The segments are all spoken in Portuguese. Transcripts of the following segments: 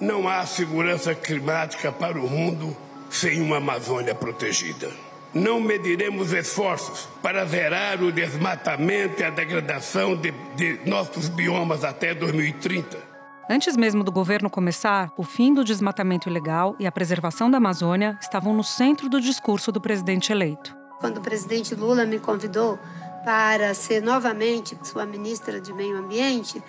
Não há segurança climática para o mundo sem uma Amazônia protegida. Não mediremos esforços para zerar o desmatamento e a degradação de, de nossos biomas até 2030. Antes mesmo do governo começar, o fim do desmatamento ilegal e a preservação da Amazônia estavam no centro do discurso do presidente eleito. Quando o presidente Lula me convidou para ser novamente sua ministra de Meio Ambiente,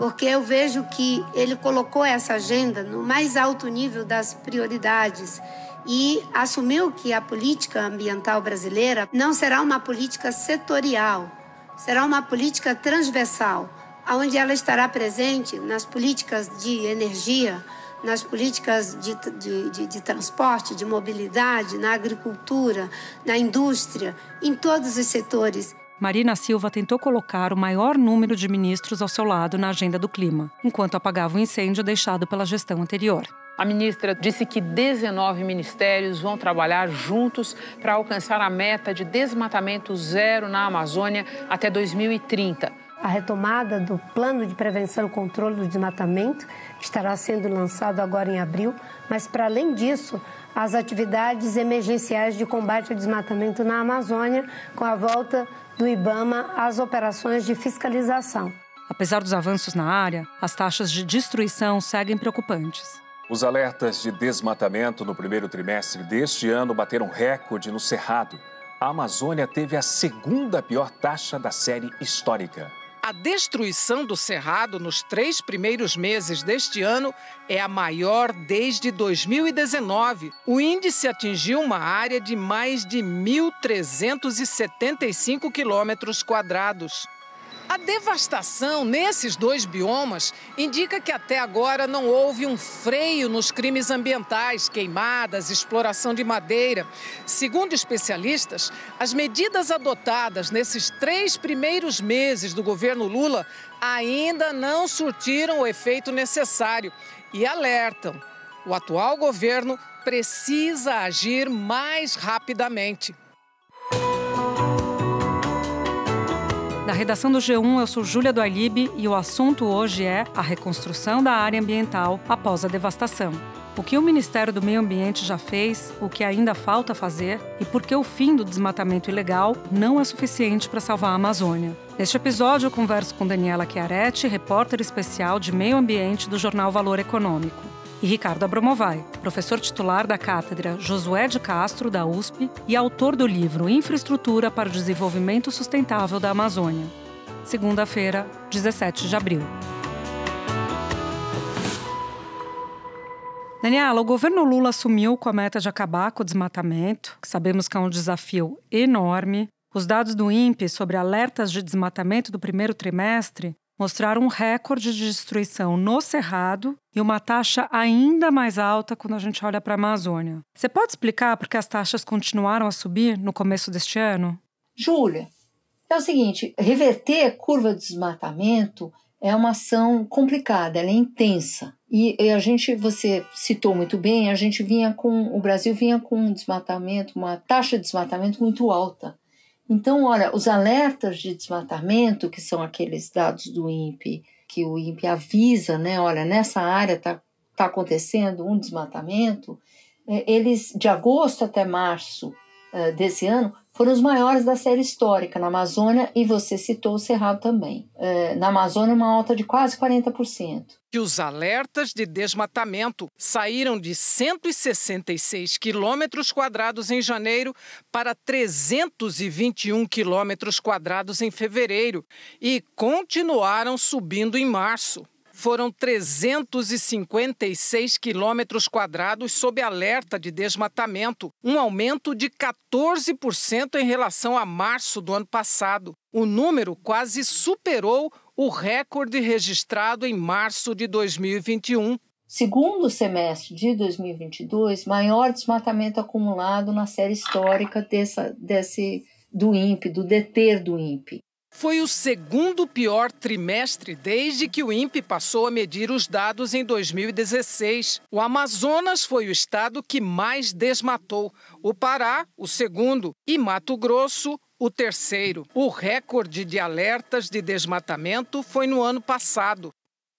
porque eu vejo que ele colocou essa agenda no mais alto nível das prioridades e assumiu que a política ambiental brasileira não será uma política setorial, será uma política transversal, onde ela estará presente nas políticas de energia, nas políticas de, de, de, de, transporte, de mobilidade, na agricultura, na indústria, em todos os setores. Marina Silva tentou colocar o maior número de ministros ao seu lado na agenda do clima, enquanto apagava o incêndio deixado pela gestão anterior. A ministra disse que 19 ministérios vão trabalhar juntos para alcançar a meta de desmatamento zero na Amazônia até 2030. A retomada do Plano de Prevenção e Controle do Desmatamento estará sendo lançado agora em abril, mas para além disso, as atividades emergenciais de combate ao desmatamento na Amazônia, com a volta do IBAMA às operações de fiscalização. Apesar dos avanços na área, as taxas de destruição seguem preocupantes. Os alertas de desmatamento no primeiro trimestre deste ano bateram recorde no Cerrado. A Amazônia teve a segunda pior taxa da série histórica. A destruição do cerrado nos três primeiros meses deste ano é a maior desde 2019. O índice atingiu uma área de mais de 1.375 quilômetros quadrados. A devastação nesses dois biomas indica que até agora não houve um freio nos crimes ambientais, queimadas, exploração de madeira. Segundo especialistas, as medidas adotadas nesses três primeiros meses do governo Lula ainda não surtiram o efeito necessário e alertam. O atual governo precisa agir mais rapidamente. Da redação do G1, eu sou Júlia do Alibe e o assunto hoje é a reconstrução da área ambiental após a devastação. O que o Ministério do Meio Ambiente já fez, o que ainda falta fazer e por que o fim do desmatamento ilegal não é suficiente para salvar a Amazônia. Neste episódio, eu converso com Daniela Chiaretti, repórter especial de meio ambiente do jornal Valor Econômico e Ricardo Abromovai, professor titular da cátedra Josué de Castro, da USP, e autor do livro Infraestrutura para o Desenvolvimento Sustentável da Amazônia. Segunda-feira, 17 de abril. Daniela, o governo Lula assumiu com a meta de acabar com o desmatamento, que sabemos que é um desafio enorme. Os dados do INPE sobre alertas de desmatamento do primeiro trimestre mostraram um recorde de destruição no Cerrado e uma taxa ainda mais alta quando a gente olha para a Amazônia. Você pode explicar por que as taxas continuaram a subir no começo deste ano? Júlia, é o seguinte: reverter a curva de desmatamento é uma ação complicada, ela é intensa. E a gente, você citou muito bem, a gente vinha com, o Brasil vinha com um desmatamento, uma taxa de desmatamento muito alta. Então, olha, os alertas de desmatamento, que são aqueles dados do INPE, que o INPE avisa, né, olha, nessa área está tá acontecendo um desmatamento, é, eles, de agosto até março é, desse ano, foram os maiores da série histórica na Amazônia e você citou o Cerrado também. É, na Amazônia, uma alta de quase 40%. E os alertas de desmatamento saíram de 166 quilômetros quadrados em janeiro para 321 quilômetros quadrados em fevereiro e continuaram subindo em março foram 356 quilômetros quadrados sob alerta de desmatamento, um aumento de 14% em relação a março do ano passado. O número quase superou o recorde registrado em março de 2021. Segundo semestre de 2022, maior desmatamento acumulado na série histórica dessa, desse, do INPE, do deter do INPE. Foi o segundo pior trimestre desde que o INPE passou a medir os dados em 2016. O Amazonas foi o estado que mais desmatou, o Pará, o segundo, e Mato Grosso, o terceiro. O recorde de alertas de desmatamento foi no ano passado.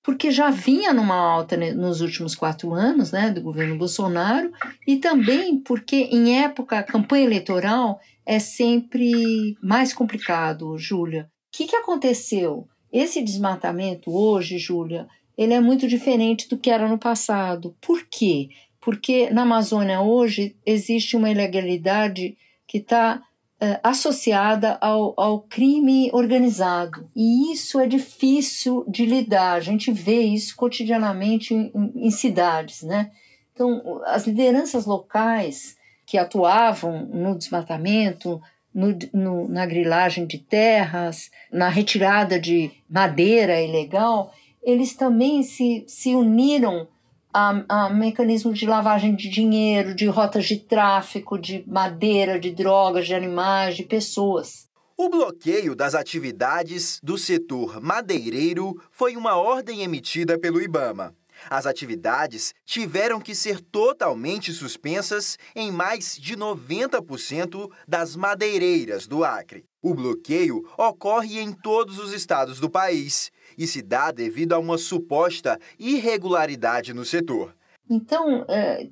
Porque já vinha numa alta nos últimos quatro anos né, do governo Bolsonaro, e também porque, em época, campanha eleitoral, é sempre mais complicado, Júlia. O que, que aconteceu? Esse desmatamento hoje, Júlia, ele é muito diferente do que era no passado. Por quê? Porque na Amazônia hoje existe uma ilegalidade que está é, associada ao, ao crime organizado. E isso é difícil de lidar. A gente vê isso cotidianamente em, em cidades, né? Então, as lideranças locais que atuavam no desmatamento, no, no, na grilagem de terras, na retirada de madeira ilegal, eles também se, se uniram a, a mecanismos de lavagem de dinheiro, de rotas de tráfico, de madeira, de drogas, de animais, de pessoas. O bloqueio das atividades do setor madeireiro foi uma ordem emitida pelo Ibama. As atividades tiveram que ser totalmente suspensas em mais de 90% das madeireiras do Acre. O bloqueio ocorre em todos os estados do país e se dá devido a uma suposta irregularidade no setor. Então, é,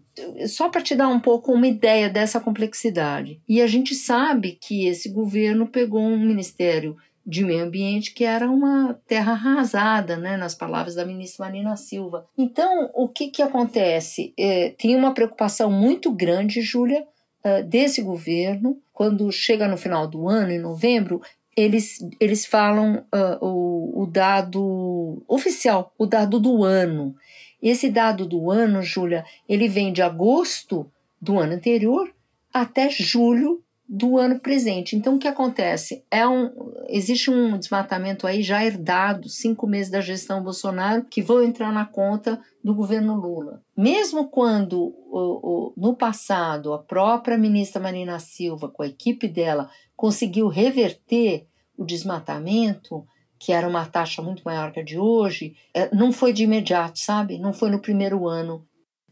só para te dar um pouco uma ideia dessa complexidade. E a gente sabe que esse governo pegou um ministério de meio ambiente, que era uma terra arrasada, né, nas palavras da ministra Marina Silva. Então, o que, que acontece? É, tem uma preocupação muito grande, Júlia, é, desse governo. Quando chega no final do ano, em novembro, eles, eles falam uh, o, o dado oficial, o dado do ano. Esse dado do ano, Júlia, ele vem de agosto do ano anterior até julho do ano presente. Então, o que acontece? É um, existe um desmatamento aí já herdado, cinco meses da gestão Bolsonaro, que vão entrar na conta do governo Lula. Mesmo quando, o, o, no passado, a própria ministra Marina Silva, com a equipe dela, conseguiu reverter o desmatamento, que era uma taxa muito maior que a de hoje, é, não foi de imediato, sabe? Não foi no primeiro ano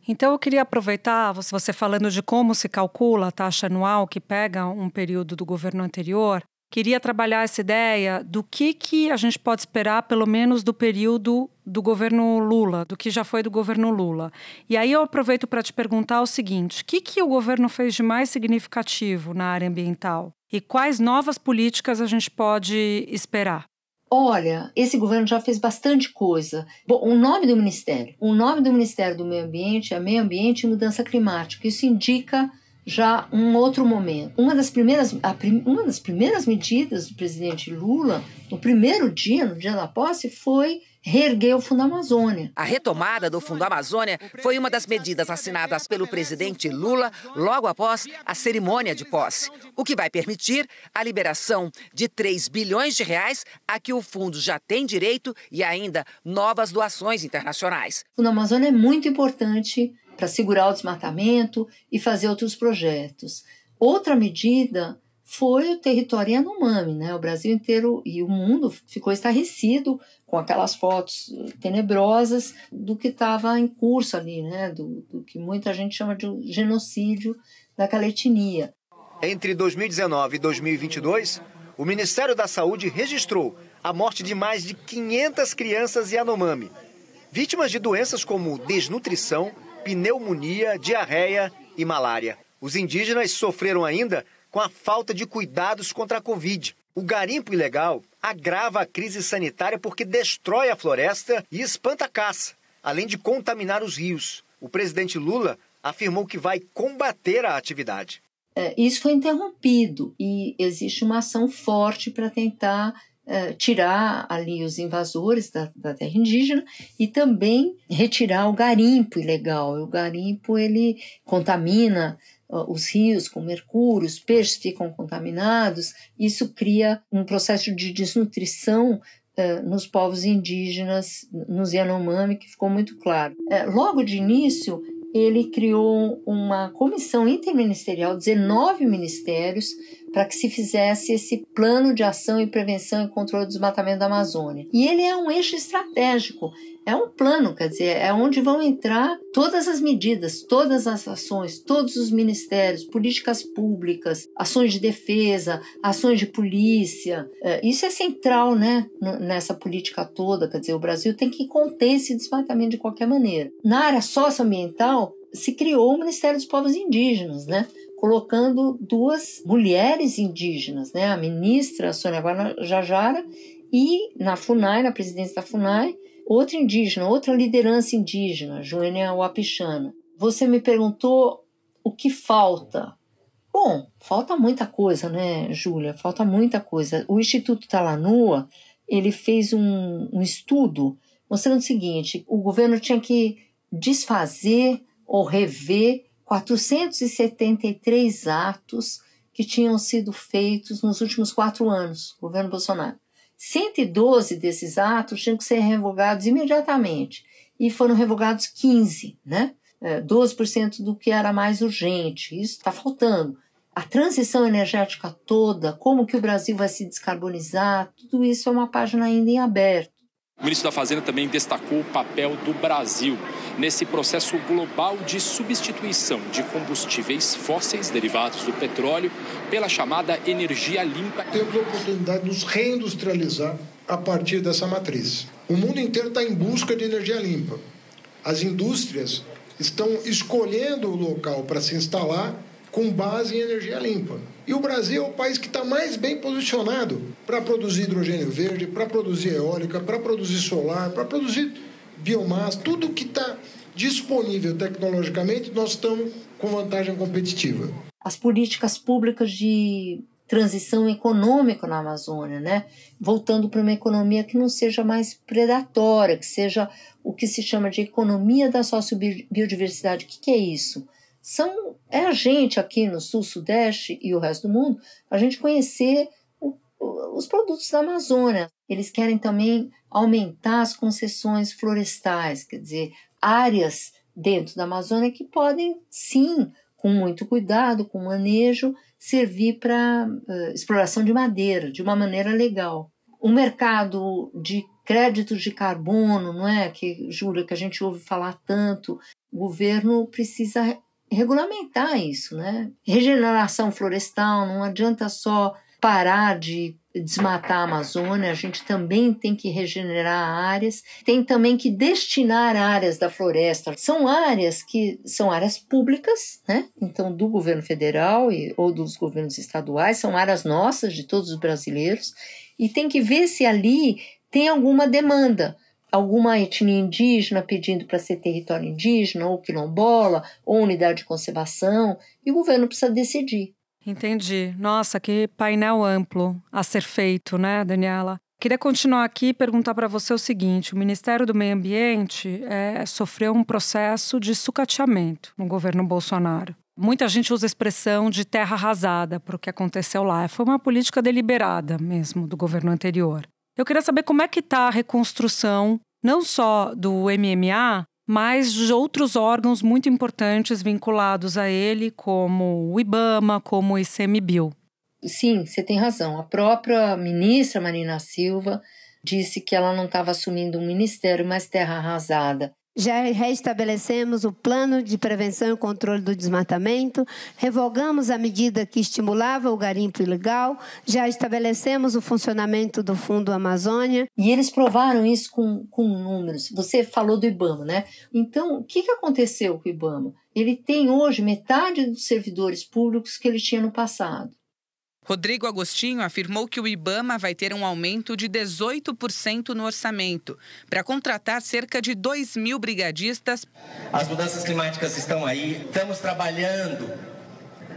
então eu queria aproveitar você falando de como se calcula a taxa anual que pega um período do governo anterior. Queria trabalhar essa ideia do que, que a gente pode esperar, pelo menos do período do governo Lula, do que já foi do governo Lula. E aí eu aproveito para te perguntar o seguinte: o que, que o governo fez de mais significativo na área ambiental? E quais novas políticas a gente pode esperar? Olha, esse governo já fez bastante coisa. Bom, o nome do ministério, o nome do Ministério do Meio Ambiente é Meio Ambiente e Mudança Climática. Isso indica já um outro momento. Uma das primeiras, prim, uma das primeiras medidas do presidente Lula, no primeiro dia, no dia da posse, foi reerguer o Fundo Amazônia. A retomada do Fundo Amazônia foi uma das medidas assinadas pelo presidente Lula logo após a cerimônia de posse, o que vai permitir a liberação de 3 bilhões de reais a que o fundo já tem direito e ainda novas doações internacionais. O Fundo Amazônia é muito importante para segurar o desmatamento e fazer outros projetos. Outra medida foi o território Yanomami, né? O Brasil inteiro e o mundo ficou estarrecido com aquelas fotos eh, tenebrosas do que estava em curso ali, né? Do, do, que muita gente chama de um genocídio da etnia. Entre 2019 e 2022, o Ministério da Saúde registrou a morte de mais de 500 crianças Yanomami, vítimas de doenças como desnutrição, pneumonia, diarreia e malária. Os indígenas sofreram ainda com a falta de cuidados contra a Covid. O garimpo ilegal agrava a crise sanitária porque destrói a floresta e espanta a caça, além de contaminar os rios. O presidente Lula afirmou que vai combater a atividade. É, isso foi interrompido e existe uma ação forte para tentar é, tirar ali os invasores da, da, terra indígena e também retirar o garimpo ilegal. O garimpo ele contamina os rios com mercúrio, os peixes ficam contaminados, isso cria um processo de desnutrição é, nos povos indígenas, nos Yanomami, que ficou muito claro. É, logo de início, ele criou uma comissão interministerial, 19 ministérios, para que se fizesse esse plano de ação e prevenção e controle do desmatamento da Amazônia. E ele é um eixo estratégico, é um plano, quer dizer, é onde vão entrar todas as medidas, todas as ações, todos os ministérios, políticas públicas, ações de defesa, ações de polícia. É, isso é central, né, nessa política toda, quer dizer, o Brasil tem que conter esse desmatamento de qualquer maneira. Na área socioambiental, se criou o Ministério dos Povos Indígenas, né? colocando duas mulheres indígenas, né? a ministra Sônia Guajajara e na FUNAI, na presidência da FUNAI, outra indígena, outra liderança indígena, Joênia Wapichana. Você me perguntou o que falta. Bom, falta muita coisa, né, Júlia? Falta muita coisa. O Instituto Talanua, ele fez um, um estudo mostrando o seguinte, o governo tinha que desfazer ou rever 473 atos que tinham sido feitos nos últimos quatro anos, governo Bolsonaro. 112 desses atos tinham que ser revogados imediatamente e foram revogados 15, né? 12% é, do que era mais urgente. Isso está faltando. A transição energética toda, como que o Brasil vai se descarbonizar, tudo isso é uma página ainda em aberto. O ministro da Fazenda também destacou o papel do Brasil nesse processo global de substituição de combustíveis fósseis derivados do petróleo pela chamada energia limpa. Temos a oportunidade de nos reindustrializar a partir dessa matriz. O mundo inteiro está em busca de energia limpa. As indústrias estão escolhendo o local para se instalar com base em energia limpa. E o Brasil é o país que está mais bem posicionado para produzir hidrogênio verde, para produzir eólica, para produzir solar, para produzir biomassa, tudo que está disponível tecnologicamente, nós estamos com vantagem competitiva. As políticas públicas de transição econômica na Amazônia, né? Voltando para uma economia que não seja mais predatória, que seja o que se chama de economia da sociobiodiversidade. O que, que é isso? são é a gente aqui no sul, sudeste e o resto do mundo, a gente conhecer o, os produtos da Amazônia. Eles querem também aumentar as concessões florestais, quer dizer, áreas dentro da Amazônia que podem sim, com muito cuidado, com manejo, servir para uh, eh, exploração de madeira de uma maneira legal. O mercado de créditos de carbono, não é, que jura que a gente ouve falar tanto, o governo precisa regulamentar isso, né? Regeneração florestal, não adianta só parar de desmatar a Amazônia, a gente também tem que regenerar áreas, tem também que destinar áreas da floresta. São áreas que são áreas públicas, né? Então, do governo federal e, ou dos governos estaduais, são áreas nossas, de todos os brasileiros, e tem que ver se ali tem alguma demanda alguma etnia indígena pedindo para ser território indígena, ou quilombola, ou unidade de conservação, e o governo precisa decidir. Entendi. Nossa, que painel amplo a ser feito, né, Daniela? Queria continuar aqui e perguntar para você o seguinte: o Ministério do Meio Ambiente é, sofreu um processo de sucateamento no governo Bolsonaro. Muita gente usa a expressão de terra arrasada para o que aconteceu lá. Foi uma política deliberada mesmo do governo anterior. Eu queria saber como é que está a reconstrução, não só do MMA, mas de outros órgãos muito importantes vinculados a ele, como o IBAMA, como o ICMBio. Sim, você tem razão. A própria ministra Marina Silva disse que ela não estava assumindo um ministério, mas terra arrasada já restabelecemos o plano de prevenção e controle do desmatamento, revogamos a medida que estimulava o garimpo ilegal, já estabelecemos o funcionamento do Fundo Amazônia. E eles provaram isso com, com números. Você falou do IBAMA, né? Então, o que, que aconteceu com o IBAMA? Ele tem hoje metade dos servidores públicos que ele tinha no passado. Rodrigo Agostinho afirmou que o Ibama vai ter um aumento de 18% no orçamento para contratar cerca de 2 mil brigadistas. As mudanças climáticas estão aí, estamos trabalhando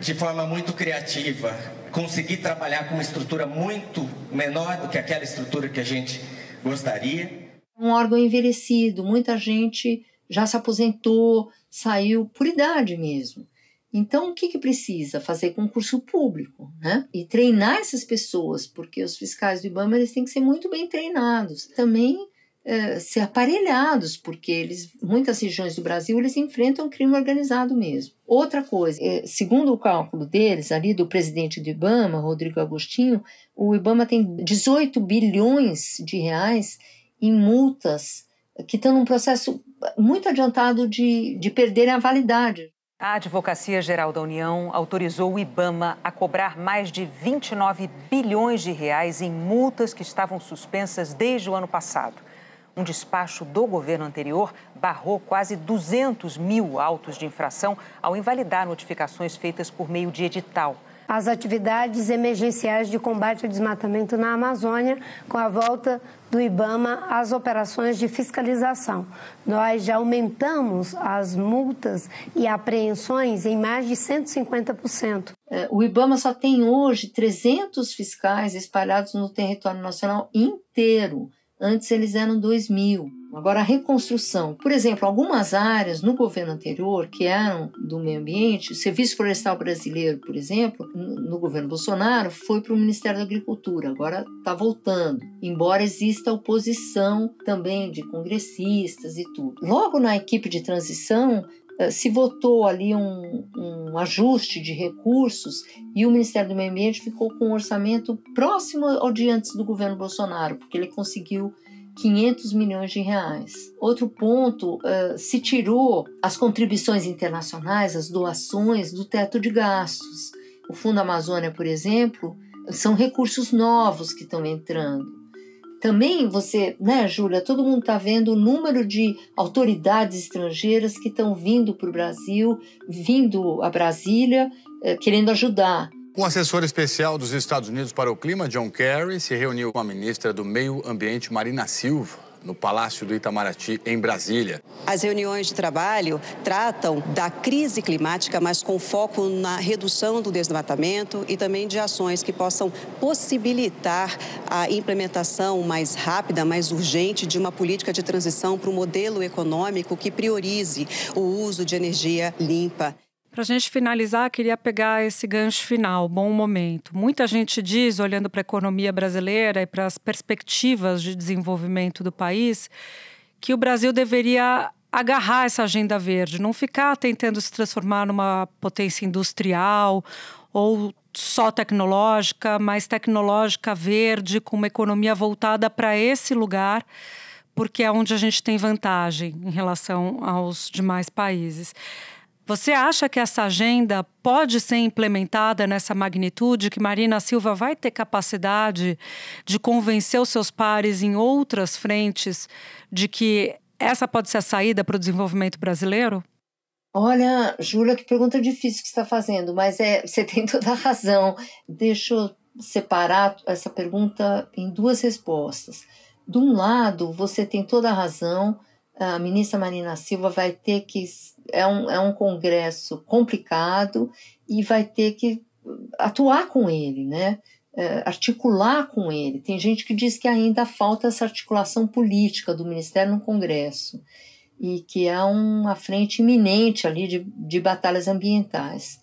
de forma muito criativa. conseguir trabalhar com uma estrutura muito menor do que aquela estrutura que a gente gostaria. Um órgão envelhecido, muita gente já se aposentou, saiu por idade mesmo. Então, o que, que precisa? Fazer concurso público, né? E treinar essas pessoas, porque os fiscais do IBAMA eles têm que ser muito bem treinados. Também é, ser aparelhados, porque eles, muitas regiões do Brasil eles enfrentam crime organizado mesmo. Outra coisa, é, segundo o cálculo deles, ali do presidente do IBAMA, Rodrigo Agostinho, o IBAMA tem 18 bilhões de reais em multas que estão num processo muito adiantado de, de perderem a validade. A Advocacia Geral da União autorizou o IBAMA a cobrar mais de 29 bilhões de reais em multas que estavam suspensas desde o ano passado. Um despacho do governo anterior barrou quase 200 mil autos de infração ao invalidar notificações feitas por meio de edital as atividades emergenciais de combate ao desmatamento na Amazônia, com a volta do IBAMA às operações de fiscalização. Nós já aumentamos as multas e apreensões em mais de 150%. É, o IBAMA só tem hoje 300 fiscais espalhados no território nacional inteiro. Antes eles eram 2 mil. Agora, a reconstrução. Por exemplo, algumas áreas no governo anterior que eram do meio ambiente, o Serviço Florestal Brasileiro, por exemplo, no governo Bolsonaro, foi para o Ministério da Agricultura, agora está voltando, embora exista oposição também de congressistas e tudo. Logo na equipe de transição, eh, se votou ali um, um, ajuste de recursos e o Ministério do Meio Ambiente ficou com um orçamento próximo ao de antes do governo Bolsonaro, porque ele conseguiu 500 milhões de reais. Outro ponto, uh, se tirou as contribuições internacionais, as doações do teto de gastos. O Fundo Amazônia, por exemplo, são recursos novos que estão entrando. Também você, né, Júlia, todo mundo está vendo o número de autoridades estrangeiras que estão vindo para o Brasil, vindo a Brasília, eh, querendo ajudar. O assessor especial dos Estados Unidos para o Clima, John Kerry, se reuniu com a ministra do Meio Ambiente, Marina Silva, no Palácio do Itamaraty, em Brasília. As reuniões de trabalho tratam da crise climática, mas com foco na redução do desmatamento e também de ações que possam possibilitar a implementação mais rápida, mais urgente de uma política de transição para um modelo econômico que priorize o uso de energia limpa. Para a gente finalizar, queria pegar esse gancho final, bom momento. Muita gente diz, olhando para a economia brasileira e para as perspectivas de desenvolvimento do país, que o Brasil deveria agarrar essa agenda verde, não ficar tentando se transformar numa potência industrial ou só tecnológica, mas tecnológica verde, com uma economia voltada para esse lugar porque é onde a gente tem vantagem em relação aos demais países. Você acha que essa agenda pode ser implementada nessa magnitude, que Marina Silva vai ter capacidade de convencer os seus pares em outras frentes de que essa pode ser a saída para o desenvolvimento brasileiro? Olha, Júlia, que pergunta difícil que está fazendo, mas é, você tem toda a razão. Deixa eu separar essa pergunta em duas respostas. De um lado, você tem toda a razão a ministra Marina Silva vai ter que. É um, é um congresso complicado e vai ter que uh, atuar com ele, né? É, articular com ele. Tem gente que diz que ainda falta essa articulação política do Ministério no Congresso e que há é uma frente iminente ali de, de batalhas ambientais.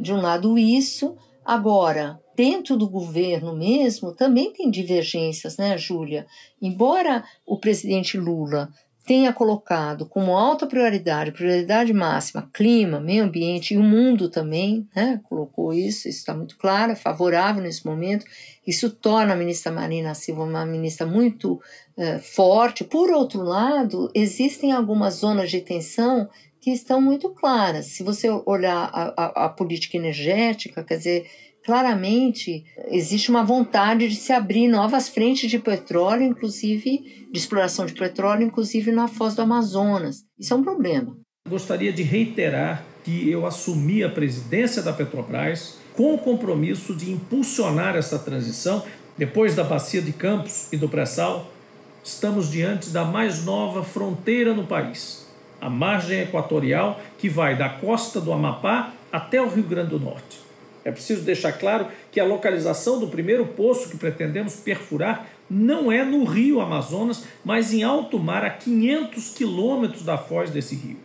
De um lado, isso. Agora, dentro do governo mesmo, também tem divergências, né, Júlia? Embora o presidente Lula tenha colocado como alta prioridade, prioridade máxima, clima, meio ambiente e o mundo também, né, colocou isso, isso está muito claro, é favorável nesse momento. Isso torna a ministra Marina Silva uma ministra muito é, forte. Por outro lado, existem algumas zonas de tensão que estão muito claras. Se você olhar a, a, a política energética, quer dizer, claramente existe uma vontade de se abrir novas frentes de petróleo, inclusive de exploração de petróleo, inclusive na foz do Amazonas. Isso é um problema. Gostaria de reiterar que eu assumi a presidência da Petrobras com o compromisso de impulsionar essa transição. Depois da bacia de Campos e do pré-sal, estamos diante da mais nova fronteira no país, a margem equatorial que vai da costa do Amapá até o Rio Grande do Norte. É preciso deixar claro que a localização do primeiro poço que pretendemos perfurar não é no rio Amazonas, mas em alto mar, a 500 quilômetros da foz desse rio.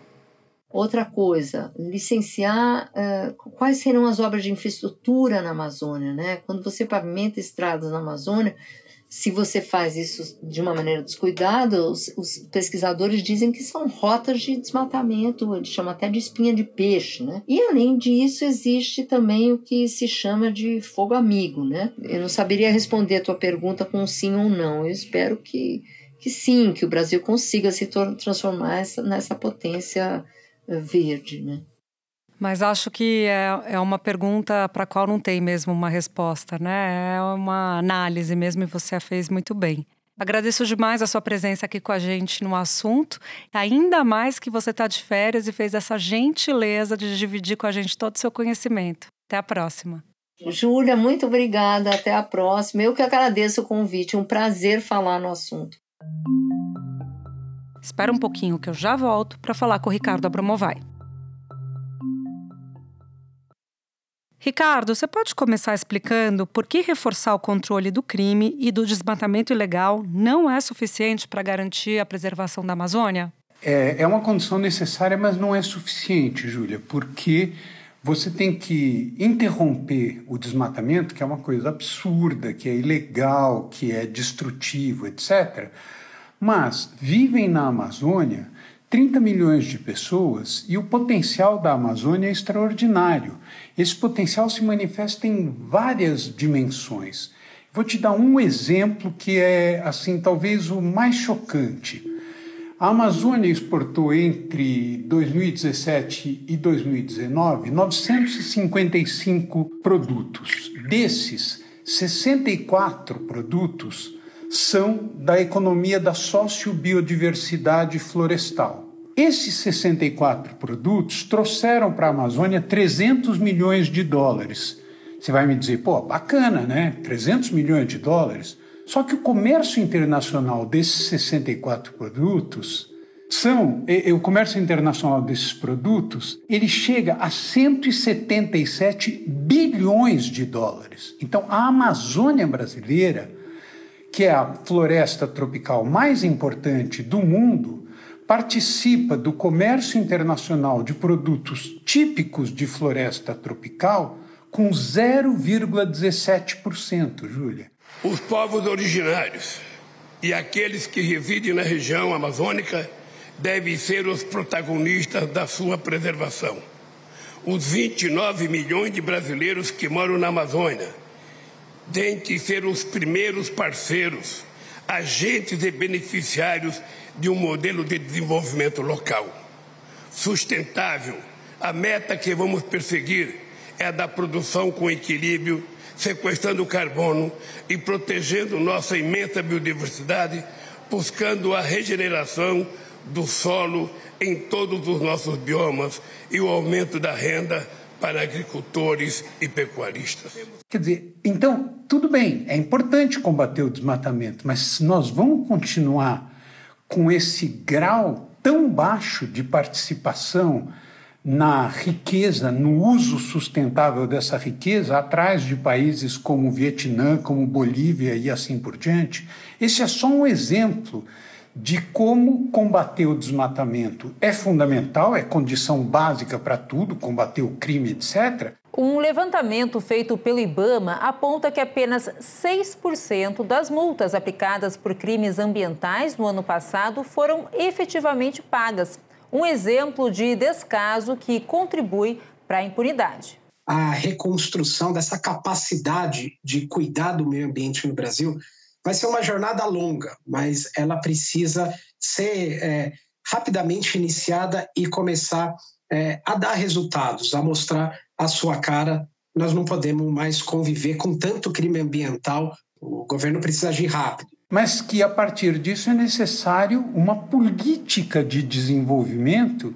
Outra coisa, licenciar uh, quais serão as obras de infraestrutura na Amazônia, né? Quando você pavimenta estradas na Amazônia, se você faz isso de uma maneira descuidada, os, os, pesquisadores dizem que são rotas de desmatamento, eles chamam até de espinha de peixe, né? E além disso, existe também o que se chama de fogo amigo, né? Eu não saberia responder a tua pergunta com sim ou não. Eu espero que, que sim, que o Brasil consiga se transformar essa, nessa potência verde, né? Mas acho que é, é uma pergunta para a qual não tem mesmo uma resposta, né? É uma análise mesmo e você a fez muito bem. Agradeço demais a sua presença aqui com a gente no assunto, ainda mais que você está de férias e fez essa gentileza de dividir com a gente todo o seu conhecimento. Até a próxima. Júlia, muito obrigada. Até a próxima. Eu que agradeço o convite. Um prazer falar no assunto. Espera um pouquinho que eu já volto para falar com o Ricardo Abramovai. Ricardo, você pode começar explicando por que reforçar o controle do crime e do desmatamento ilegal não é suficiente para garantir a preservação da Amazônia? É, é uma condição necessária, mas não é suficiente, Júlia, porque você tem que interromper o desmatamento, que é uma coisa absurda, que é ilegal, que é destrutivo, etc. Mas vivem na Amazônia 30 milhões de pessoas e o potencial da Amazônia é extraordinário. Esse potencial se manifesta em várias dimensões. Vou te dar um exemplo que é assim talvez o mais chocante. A Amazônia exportou entre 2017 e 2019 955 produtos. Desses, 64 produtos são da economia da sociobiodiversidade florestal. Esses 64 produtos trouxeram para a Amazônia 300 milhões de dólares. Você vai me dizer, pô, bacana, né? 300 milhões de dólares. Só que o comércio internacional desses 64 produtos são, o comércio internacional desses produtos, ele chega a 177 bilhões de dólares. Então, a Amazônia brasileira que é a floresta tropical mais importante do mundo, participa do comércio internacional de produtos típicos de floresta tropical com 0,17%, Júlia. Os povos originários e aqueles que residem na região amazônica devem ser os protagonistas da sua preservação. Os 29 milhões de brasileiros que moram na Amazônia têm que ser os primeiros parceiros, agentes e beneficiários de um modelo de desenvolvimento local. Sustentável, a meta que vamos perseguir é a da produção com equilíbrio, sequestrando carbono e protegendo nossa imensa biodiversidade, buscando a regeneração do solo em todos os nossos biomas e o aumento da renda para agricultores e pecuaristas. Quer dizer, então, tudo bem, é importante combater o desmatamento, mas se nós vamos continuar com esse grau tão baixo de participação na riqueza, no uso sustentável dessa riqueza, atrás de países como Vietnã, como Bolívia e assim por diante. Esse é só um exemplo de como combater o desmatamento é fundamental, é condição básica para tudo, combater o crime, etc. Um levantamento feito pelo IBAMA aponta que apenas 6% das multas aplicadas por crimes ambientais no ano passado foram efetivamente pagas. Um exemplo de descaso que contribui para a impunidade a reconstrução dessa capacidade de cuidar do meio ambiente no Brasil vai ser uma jornada longa, mas ela precisa ser é, rapidamente iniciada e começar é, a dar resultados, a mostrar a sua cara. Nós não podemos mais conviver com tanto crime ambiental. O governo precisa agir rápido. Mas que a partir disso é necessário uma política de desenvolvimento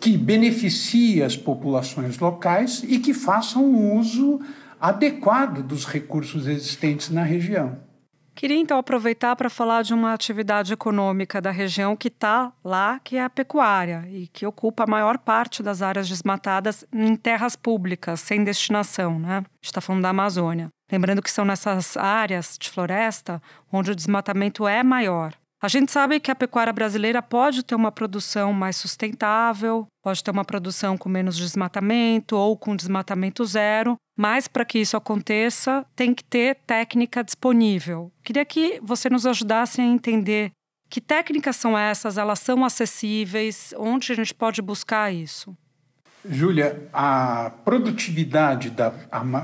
que beneficie as populações locais e que faça um uso adequado dos recursos existentes na região. Queria então aproveitar para falar de uma atividade econômica da região que está lá, que é a pecuária, e que ocupa a maior parte das áreas desmatadas em terras públicas, sem destinação, né? A gente está falando da Amazônia. Lembrando que são nessas áreas de floresta onde o desmatamento é maior. A gente sabe que a pecuária brasileira pode ter uma produção mais sustentável, pode ter uma produção com menos desmatamento ou com desmatamento zero, mas para que isso aconteça, tem que ter técnica disponível. Queria que você nos ajudasse a entender que técnicas são essas, elas são acessíveis, onde a gente pode buscar isso? Júlia, a produtividade da,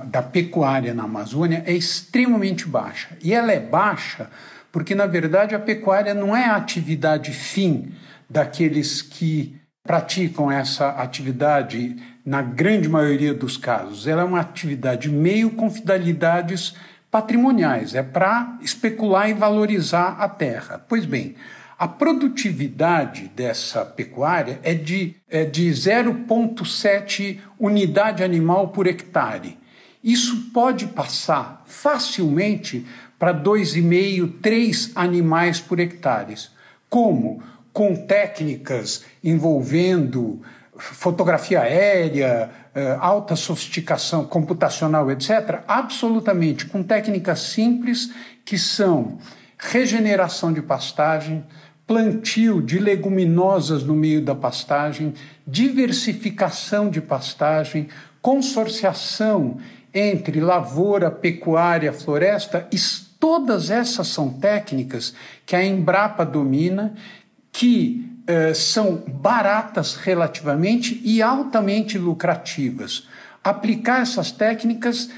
da pecuária na Amazônia é extremamente baixa. E ela é baixa porque na verdade a pecuária não é a atividade fim daqueles que praticam essa atividade na grande maioria dos casos. Ela é uma atividade meio com finalidades patrimoniais, é para especular e valorizar a terra. Pois bem, a produtividade dessa pecuária é de, é de 0,7 unidade animal por hectare. Isso pode passar facilmente para 2,5, 3 animais por hectare. Como? Com técnicas envolvendo fotografia aérea, eh, alta sofisticação computacional, etc., absolutamente com técnicas simples que são regeneração de pastagem, plantio de leguminosas no meio da pastagem, diversificação de pastagem, consorciação entre lavoura, pecuária, floresta, Todas essas são técnicas que a Embrapa domina, que eh, são baratas relativamente e altamente lucrativas. Aplicar essas técnicas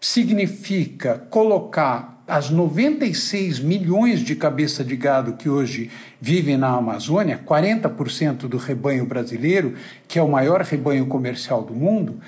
significa colocar as 96 milhões de cabeça de gado que hoje vivem na Amazônia, 40% do rebanho brasileiro, que é o maior rebanho comercial do mundo,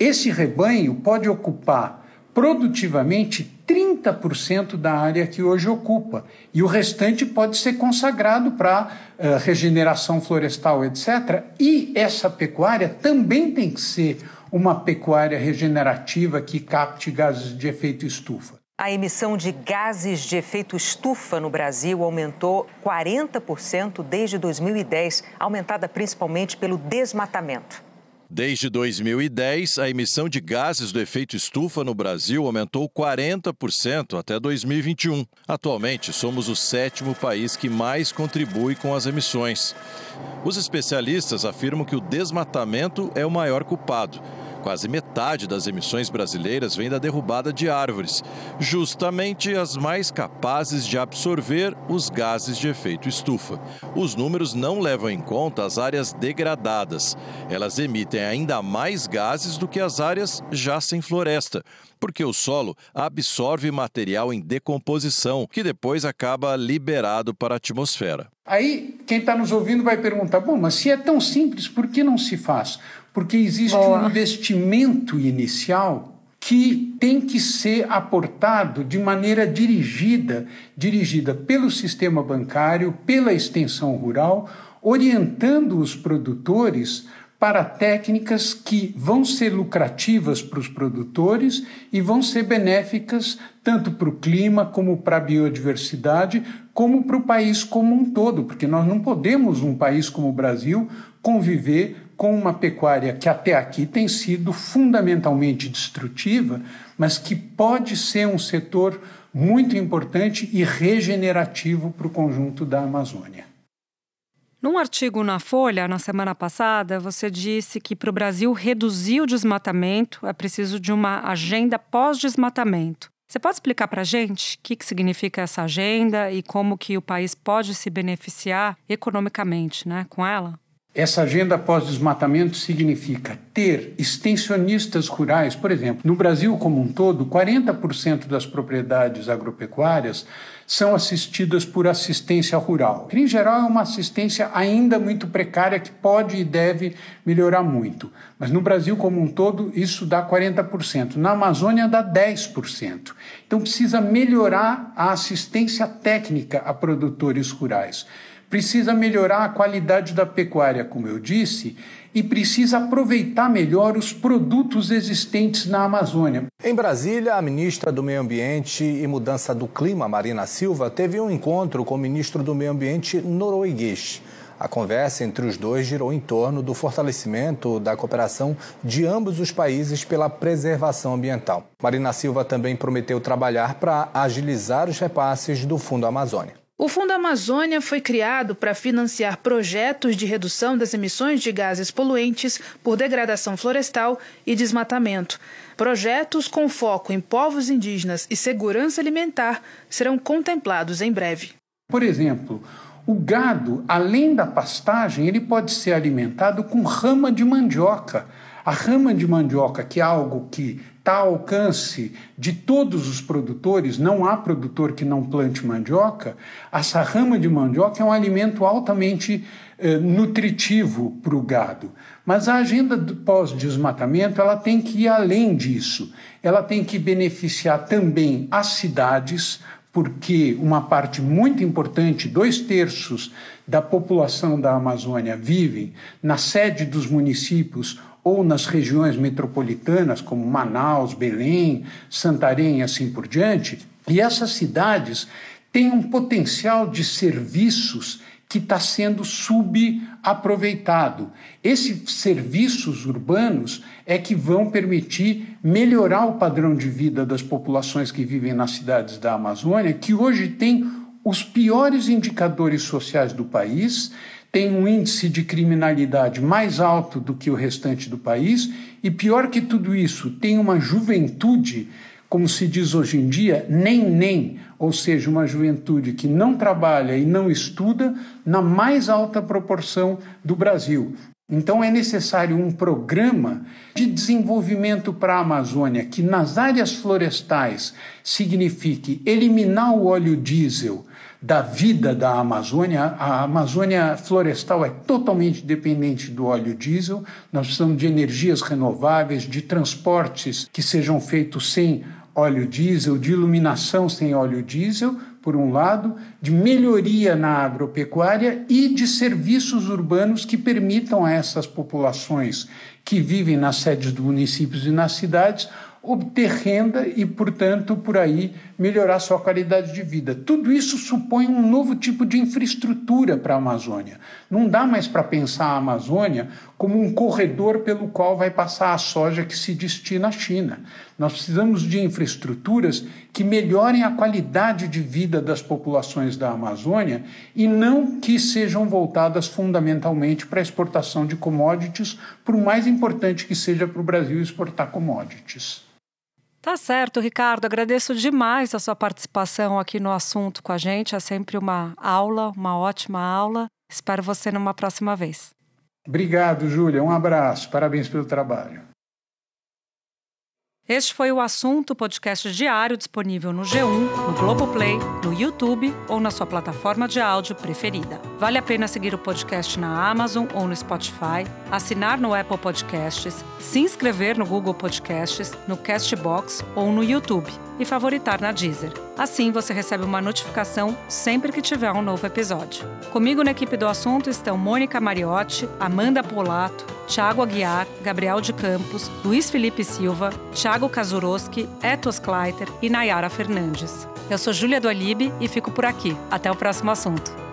esse rebanho pode ocupar produtivamente 30% da área que hoje ocupa. E o restante pode ser consagrado para uh, regeneração florestal, etc. E essa pecuária também tem que ser uma pecuária regenerativa que capte gases de efeito estufa. A emissão de gases de efeito estufa no Brasil aumentou 40% desde 2010, aumentada principalmente pelo desmatamento. Desde 2010, a emissão de gases do efeito estufa no Brasil aumentou 40% até 2021. Atualmente, somos o sétimo país que mais contribui com as emissões. Os especialistas afirmam que o desmatamento é o maior culpado Quase metade das emissões brasileiras vem da derrubada de árvores, justamente as mais capazes de absorver os gases de efeito estufa. Os números não levam em conta as áreas degradadas. Elas emitem ainda mais gases do que as áreas já sem floresta, porque o solo absorve material em decomposição, que depois acaba liberado para a atmosfera. Aí, quem está nos ouvindo vai perguntar: bom, mas se é tão simples, por que não se faz? porque existe Boa. um investimento inicial que tem que ser aportado de maneira dirigida, dirigida pelo sistema bancário, pela extensão rural, orientando os produtores para técnicas que vão ser lucrativas para os produtores e vão ser benéficas tanto para o clima, como para a biodiversidade, como para o país como um todo, porque nós não podemos, um país como o Brasil, conviver com uma pecuária que até aqui tem sido fundamentalmente destrutiva, mas que pode ser um setor muito importante e regenerativo para o conjunto da Amazônia. Num artigo na Folha, na semana passada, você disse que para o Brasil reduzir o desmatamento é preciso de uma agenda pós-desmatamento. Você pode explicar para a gente o que, que significa essa agenda e como que o país pode se beneficiar economicamente né, com ela? Essa agenda pós-desmatamento significa ter extensionistas rurais, por exemplo, no Brasil como um todo, 40% das propriedades agropecuárias são assistidas por assistência rural. Em geral, é uma assistência ainda muito precária que pode e deve melhorar muito. Mas no Brasil como um todo, isso dá 40%. Na Amazônia, dá 10%. Então, precisa melhorar a assistência técnica a produtores rurais precisa melhorar a qualidade da pecuária, como eu disse, e precisa aproveitar melhor os produtos existentes na Amazônia. Em Brasília, a ministra do Meio Ambiente e Mudança do Clima, Marina Silva, teve um encontro com o ministro do Meio Ambiente norueguês. A conversa entre os dois girou em torno do fortalecimento da cooperação de ambos os países pela preservação ambiental. Marina Silva também prometeu trabalhar para agilizar os repasses do Fundo Amazônia. O Fundo Amazônia foi criado para financiar projetos de redução das emissões de gases poluentes por degradação florestal e desmatamento. Projetos com foco em povos indígenas e segurança alimentar serão contemplados em breve. Por exemplo, o gado, além da pastagem, ele pode ser alimentado com rama de mandioca. A rama de mandioca, que é algo que está ao alcance de todos os produtores, não há produtor que não plante mandioca, essa rama de mandioca é um alimento altamente eh, nutritivo para o gado. Mas a agenda pós-desmatamento ela tem que ir além disso. Ela tem que beneficiar também as cidades, porque uma parte muito importante, dois terços da população da Amazônia vivem na sede dos municípios ou nas regiões metropolitanas como Manaus, Belém, Santarém e assim por diante. E essas cidades têm um potencial de serviços que está sendo subaproveitado. Esses serviços urbanos é que vão permitir melhorar o padrão de vida das populações que vivem nas cidades da Amazônia, que hoje tem os piores indicadores sociais do país, tem um índice de criminalidade mais alto do que o restante do país e, pior que tudo isso, tem uma juventude, como se diz hoje em dia, nem nem, ou seja, uma juventude que não trabalha e não estuda na mais alta proporção do Brasil. Então é necessário um programa de desenvolvimento para a Amazônia que nas áreas florestais signifique eliminar o óleo diesel da vida da Amazônia. A Amazônia florestal é totalmente dependente do óleo diesel, nós precisamos de energias renováveis, de transportes que sejam feitos sem óleo diesel, de iluminação sem óleo diesel, por um lado, de melhoria na agropecuária e de serviços urbanos que permitam a essas populações que vivem nas sedes dos municípios e nas cidades obter renda e, portanto, por aí melhorar sua qualidade de vida. Tudo isso supõe um novo tipo de infraestrutura para a Amazônia. Não dá mais para pensar a Amazônia como um corredor pelo qual vai passar a soja que se destina à China. Nós precisamos de infraestruturas que melhorem a qualidade de vida das populações da Amazônia e não que sejam voltadas fundamentalmente para a exportação de commodities, por mais importante que seja para o Brasil exportar commodities. Tá certo, Ricardo. Agradeço demais a sua participação aqui no assunto com a gente. É sempre uma aula, uma ótima aula. Espero você numa próxima vez. Obrigado, Júlia. Um abraço. Parabéns pelo trabalho. Este foi o assunto podcast diário disponível no G1, no Globoplay, no YouTube ou na sua plataforma de áudio preferida. Vale a pena seguir o podcast na Amazon ou no Spotify assinar no Apple Podcasts, se inscrever no Google Podcasts, no Castbox ou no YouTube e favoritar na Deezer. Assim você recebe uma notificação sempre que tiver um novo episódio. Comigo na equipe do assunto estão Mônica Mariotti, Amanda Polato, Tiago Aguiar, Gabriel de Campos, Luiz Felipe Silva, Tiago Kazuroski, Etos Kleiter e Nayara Fernandes. Eu sou Júlia do e fico por aqui. Até o próximo assunto.